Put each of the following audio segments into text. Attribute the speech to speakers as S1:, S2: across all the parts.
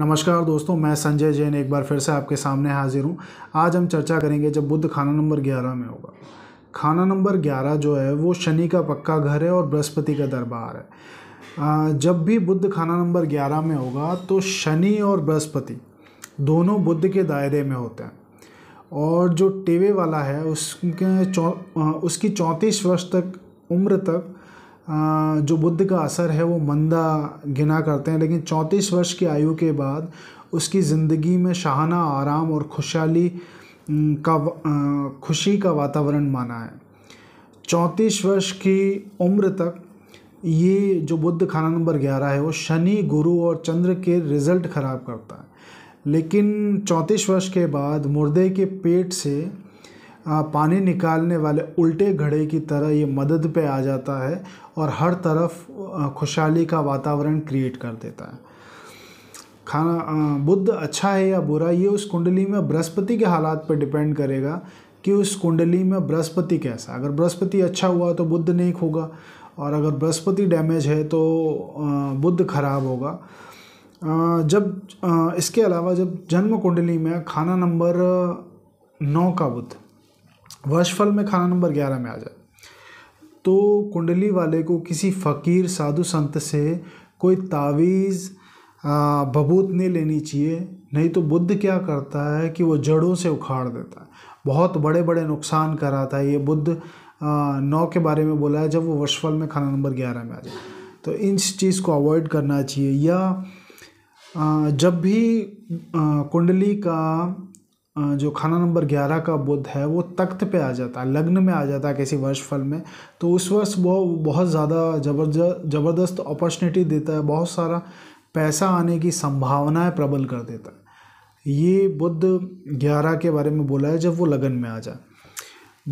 S1: नमस्कार दोस्तों मैं संजय जैन एक बार फिर से आपके सामने हाजिर हूँ आज हम चर्चा करेंगे जब बुद्ध खाना नंबर ग्यारह में होगा खाना नंबर ग्यारह जो है वो शनि का पक्का घर है और बृहस्पति का दरबार है जब भी बुद्ध खाना नंबर ग्यारह में होगा तो शनि और बृहस्पति दोनों बुद्ध के दायरे में होते हैं और जो टेवे वाला है उसके चौ उसकी चौंतीस वर्ष तक उम्र तक जो बुद्ध का असर है वो मंदा गिना करते हैं लेकिन चौंतीस वर्ष की आयु के बाद उसकी ज़िंदगी में शाहाना आराम और खुशहाली का खुशी का वातावरण माना है चौंतीस वर्ष की उम्र तक ये जो बुद्ध खाना नंबर ग्यारह है वो शनि गुरु और चंद्र के रिज़ल्ट ख़राब करता है लेकिन चौंतीस वर्ष के बाद मुर्दे के पेट से पानी निकालने वाले उल्टे घड़े की तरह ये मदद पे आ जाता है और हर तरफ खुशहाली का वातावरण क्रिएट कर देता है खाना बुद्ध अच्छा है या बुरा ये उस कुंडली में बृहस्पति के हालात पर डिपेंड करेगा कि उस कुंडली में बृहस्पति कैसा अगर बृहस्पति अच्छा हुआ तो बुद्ध नेक होगा और अगर बृहस्पति डैमेज है तो बुद्ध खराब होगा जब इसके अलावा जब जन्म कुंडली में खाना नंबर नौ का बुद्ध वशफल में खाना नंबर ग्यारह में आ जाए तो कुंडली वाले को किसी फ़कीर साधु संत से कोई तावीज़ बबूत नहीं लेनी चाहिए नहीं तो बुद्ध क्या करता है कि वो जड़ों से उखाड़ देता है बहुत बड़े बड़े नुकसान कराता है ये बुद्ध नौ के बारे में बोला है जब वो वशफल में खाना नंबर ग्यारह में आ जाए तो इन चीज़ को अवॉइड करना चाहिए या जब भी कुंडली का जो खाना नंबर ग्यारह का बुध है वो तख्त पे आ जाता है लग्न में आ जाता है किसी वर्ष फल में तो उस वर्ष वो बहुत ज़्यादा जबरदस्त ज़बरदस्त अपॉर्चुनिटी देता है बहुत सारा पैसा आने की संभावनाएं प्रबल कर देता है ये बुद्ध ग्यारह के बारे में बोला है जब वो लगन में आ जाए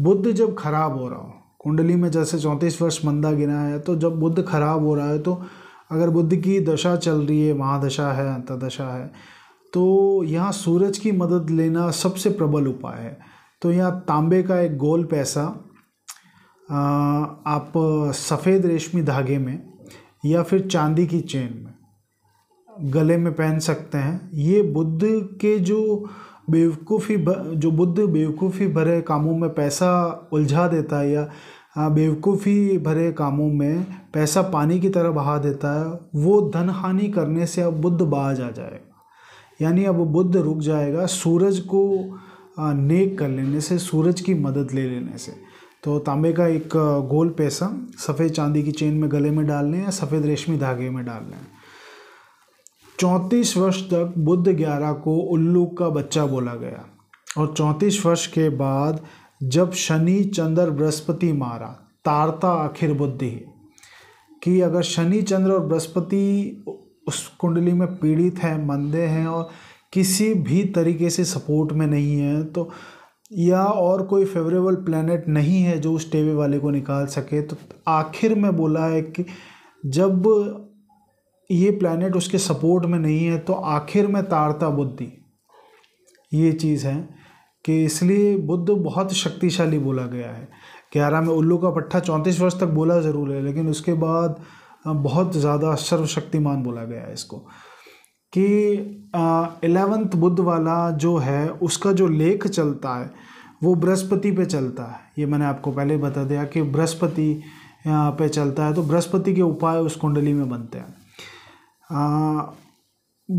S1: बुद्ध जब खराब हो रहा हो कुंडली में जैसे चौंतीस वर्ष मंदा गिना है तो जब बुद्ध खराब हो रहा है तो अगर बुद्ध की दशा चल रही है महादशा है अंतदशा है तो यहाँ सूरज की मदद लेना सबसे प्रबल उपाय है तो यहाँ तांबे का एक गोल पैसा आप सफ़ेद रेशमी धागे में या फिर चांदी की चेन में गले में पहन सकते हैं ये बुद्ध के जो बेवकूफ़ी जो बुद्ध बेवकूफ़ी भरे कामों में पैसा उलझा देता है या बेवकूफ़ी भरे कामों में पैसा पानी की तरह बहा देता है वो धन हानि करने से अब बुद्ध बाज आ जाए यानी अब बुद्ध रुक जाएगा सूरज को नेक कर लेने से सूरज की मदद ले लेने से तो तांबे का एक गोल पैसा सफ़ेद चांदी की चेन में गले में डाल लें या सफ़ेद रेशमी धागे में डाल लें चौंतीस वर्ष तक बुद्ध ग्यारह को उल्लू का बच्चा बोला गया और चौंतीस वर्ष के बाद जब शनि चंद्र बृहस्पति मारा तारता आखिर बुद्धि कि अगर शनि चंद्र और बृहस्पति उस कुंडली में पीड़ित हैं मंदे हैं और किसी भी तरीके से सपोर्ट में नहीं है तो या और कोई फेवरेबल प्लानट नहीं है जो उस टेवे वाले को निकाल सके तो आखिर में बोला है कि जब ये प्लेनेट उसके सपोर्ट में नहीं है तो आखिर में तारता बुद्धि ये चीज़ है कि इसलिए बुद्ध बहुत शक्तिशाली बोला गया है ग्यारह में उल्लू का पट्टा चौंतीस वर्ष तक बोला ज़रूर है लेकिन उसके बाद हाँ, बहुत ज़्यादा सर्वशक्तिमान बोला गया है इसको कि एलेवंथ बुद्ध वाला जो है उसका जो लेख चलता है वो बृहस्पति पे चलता है ये मैंने आपको पहले बता दिया कि बृहस्पति पे चलता है तो बृहस्पति के उपाय उस कुंडली में बनते हैं आ,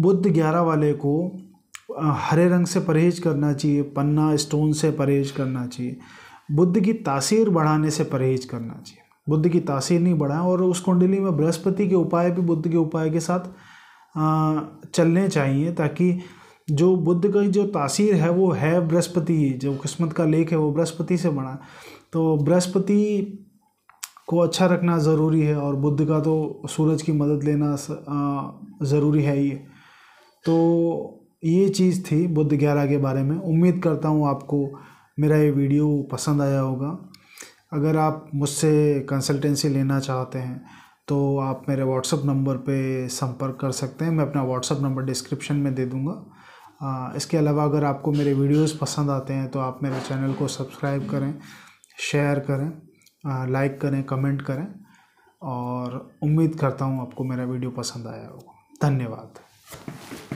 S1: बुद्ध ग्यारह वाले को हरे रंग से परहेज करना चाहिए पन्ना स्टोन से परहेज करना चाहिए बुद्ध की तासीर बढ़ाने से परहेज करना चाहिए बुद्ध की तासीर नहीं बढ़ाएं और उस कुंडली में बृहस्पति के उपाय भी बुद्ध के उपाय के साथ चलने चाहिए ताकि जो बुद्ध का जो तासीर है वो है बृहस्पति जो किस्मत का लेख है वो बृहस्पति से बना तो बृहस्पति को अच्छा रखना ज़रूरी है और बुद्ध का तो सूरज की मदद लेना ज़रूरी है ये तो ये चीज़ थी बुद्ध ग्यारह के बारे में उम्मीद करता हूँ आपको मेरा ये वीडियो पसंद आया होगा अगर आप मुझसे कंसल्टेंसी लेना चाहते हैं तो आप मेरे व्हाट्सअप नंबर पे संपर्क कर सकते हैं मैं अपना व्हाट्सअप नंबर डिस्क्रिप्शन में दे दूँगा इसके अलावा अगर आपको मेरे वीडियोस पसंद आते हैं तो आप मेरे चैनल को सब्सक्राइब करें शेयर करें लाइक करें कमेंट करें और उम्मीद करता हूँ आपको मेरा वीडियो पसंद आया होगा धन्यवाद